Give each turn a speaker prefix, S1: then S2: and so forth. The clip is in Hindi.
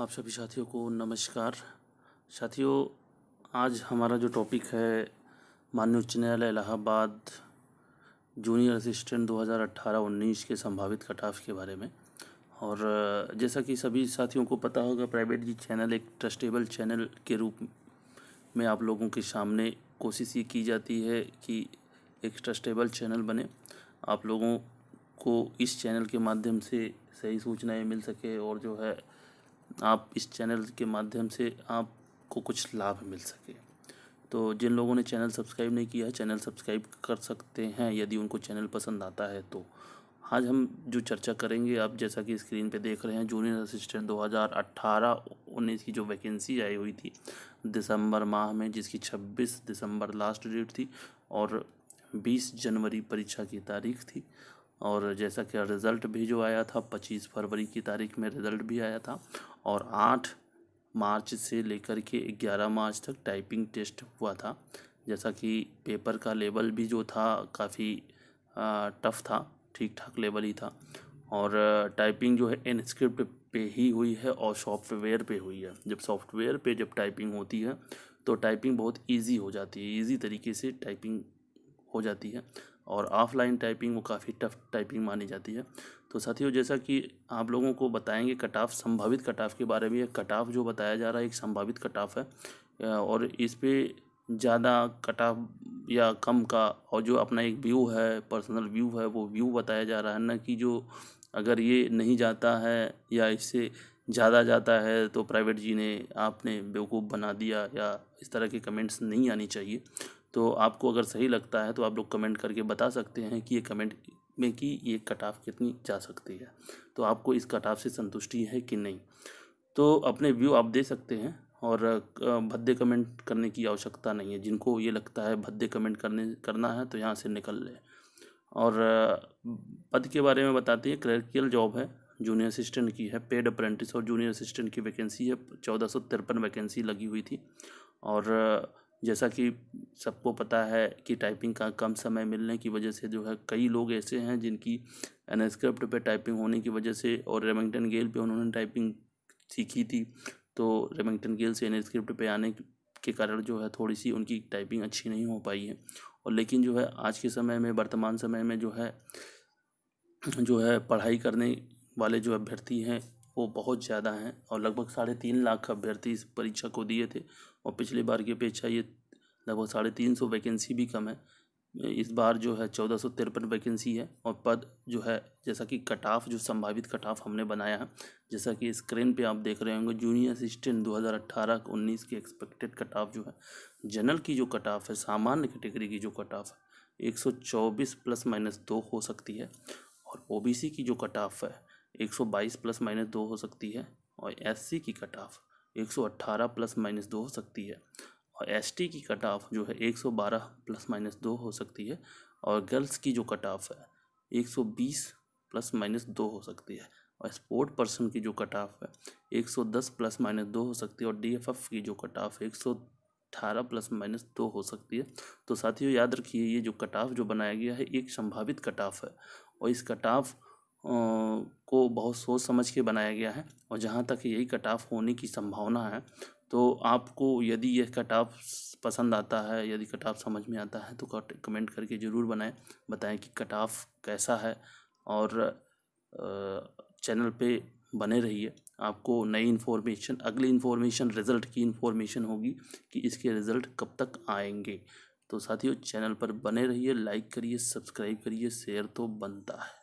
S1: आप सभी साथियों को नमस्कार साथियों आज हमारा जो टॉपिक है माननीय उच्च न्यायालय इलाहाबाद जूनियर असिस्टेंट 2018-19 के संभावित कटाफ के बारे में और जैसा कि सभी साथियों को पता होगा प्राइवेट जी चैनल एक ट्रस्टेबल चैनल के रूप में आप लोगों के सामने कोशिश ये की जाती है कि एक ट्रस्टेबल चैनल बने आप लोगों को इस चैनल के माध्यम से सही सूचनाएं मिल सके और जो है आप इस चैनल के माध्यम से आपको कुछ लाभ मिल सके तो जिन लोगों ने चैनल सब्सक्राइब नहीं किया है चैनल सब्सक्राइब कर सकते हैं यदि उनको चैनल पसंद आता है तो आज हम जो चर्चा करेंगे आप जैसा कि स्क्रीन पे देख रहे हैं जूनियर असिस्टेंट 2018-19 की जो वैकेंसी आई हुई थी दिसंबर माह में जिसकी 26 दिसंबर लास्ट डेट थी और 20 जनवरी परीक्षा की तारीख थी और जैसा कि रिज़ल्ट भी जो आया था पच्चीस फरवरी की तारीख में रिज़ल्ट भी आया था और आठ मार्च से लेकर के ग्यारह मार्च तक टाइपिंग टेस्ट हुआ था जैसा कि पेपर का लेवल भी जो था काफ़ी टफ़ था ठीक ठाक लेवल ही था और टाइपिंग जो है इनस्क्रिप्ट स्क्रिप्ट पे ही हुई है और सॉफ्टवेयर पे हुई है जब सॉफ्टवेयर पे जब टाइपिंग होती है तो टाइपिंग बहुत इजी हो जाती है इजी तरीके से टाइपिंग हो जाती है और ऑफलाइन टाइपिंग वो काफ़ी टफ टाइपिंग मानी जाती है तो साथियों जैसा कि आप लोगों को बताएंगे कट ऑफ संभावित कट ऑफ के बारे में कट ऑफ जो बताया जा रहा है एक संभावित कट ऑफ है और इस पर ज़्यादा कट ऑफ या कम का और जो अपना एक व्यू है पर्सनल व्यू है वो व्यू बताया जा रहा है ना कि जो अगर ये नहीं जाता है या इससे ज़्यादा जाता है तो प्राइवेट जी ने आपने बेवकूफ़ बना दिया या इस तरह के कमेंट्स नहीं आनी चाहिए तो आपको अगर सही लगता है तो आप लोग कमेंट करके बता सकते हैं कि ये कमेंट में कि ये कट ऑफ कितनी जा सकती है तो आपको इस कट ऑफ से संतुष्टि है कि नहीं तो अपने व्यू आप दे सकते हैं और भद्दे कमेंट करने की आवश्यकता नहीं है जिनको ये लगता है भद्दे कमेंट करने करना है तो यहाँ से निकल लें और पद के बारे में बताते हैं क्लर्कियल जॉब है जूनियर असिस्टेंट की है पेड अप्रेंटिस और जूनियर असिस्टेंट की वैकेंसी है चौदह सौ तिरपन वैकेंसी लगी हुई थी और जैसा कि सबको पता है कि टाइपिंग का कम समय मिलने की वजह से जो है कई लोग ऐसे हैं जिनकी एनस्क्रिप्ट पे टाइपिंग होने की वजह से और रेमिंगटन गेल पे उन्होंने टाइपिंग सीखी थी तो रेमिंगटन गेल से एनस्क्रिप्ट पे आने के कारण जो है थोड़ी सी उनकी टाइपिंग अच्छी नहीं हो पाई है और लेकिन जो है आज के समय में वर्तमान समय में जो है जो है पढ़ाई करने वाले जो अभ्यर्थी हैं वो बहुत ज़्यादा हैं और लगभग साढ़े तीन लाख अभ्यर्थी इस परीक्षा को दिए थे और पिछली बार की अपेक्षा ये लगभग साढ़े तीन सौ वैकेंसी भी कम है इस बार जो है चौदह सौ तिरपन वैकेंसी है और पद जो है जैसा कि कट ऑफ जो संभावित कट ऑफ हमने बनाया है जैसा कि स्क्रीन पे आप देख रहे होंगे जूनियर असिस्टेंट 2018-19 की एक्सपेक्टेड कट ऑफ जो है जनरल की जो कट ऑफ है सामान्य कैटेगरी की जो कट ऑफ है चौबीस प्लस माइनस दो हो सकती है और ओबीसी की जो कट ऑफ है 122 प्लस माइनस दो हो सकती है और सी की कट ऑफ 118 प्लस माइनस दो हो सकती है और टी की कट ऑफ जो है 112 प्लस माइनस दो हो सकती है और गर्ल्स की जो कट ऑफ है 120 प्लस माइनस दो हो सकती है और स्पोर्ट पर्सन की जो कट ऑफ है 110 प्लस माइनस दो हो सकती है और एफ की जो कट ऑफ सौ अठारह प्लस माइनस दो हो सकती है तो साथियों याद रखिए ये जो कट ऑफ जो बनाया गया है एक संभावित कट ऑफ है और इस कट ऑफ को बहुत सोच समझ के बनाया गया है और जहाँ तक यही कट ऑफ होने की संभावना है तो आपको यदि यह कट ऑफ पसंद आता है यदि कट ऑफ समझ में आता है तो कमेंट करके ज़रूर बनाएं बताएं कि कट ऑफ कैसा है और चैनल पे बने रहिए आपको नई इन्फॉर्मेशन अगली इन्फॉर्मेशन रिज़ल्ट की इन्फॉर्मेशन होगी कि इसके रिज़ल्ट कब तक आएंगे तो साथियों चैनल पर बने रहिए लाइक करिए सब्सक्राइब करिए शेयर तो बनता है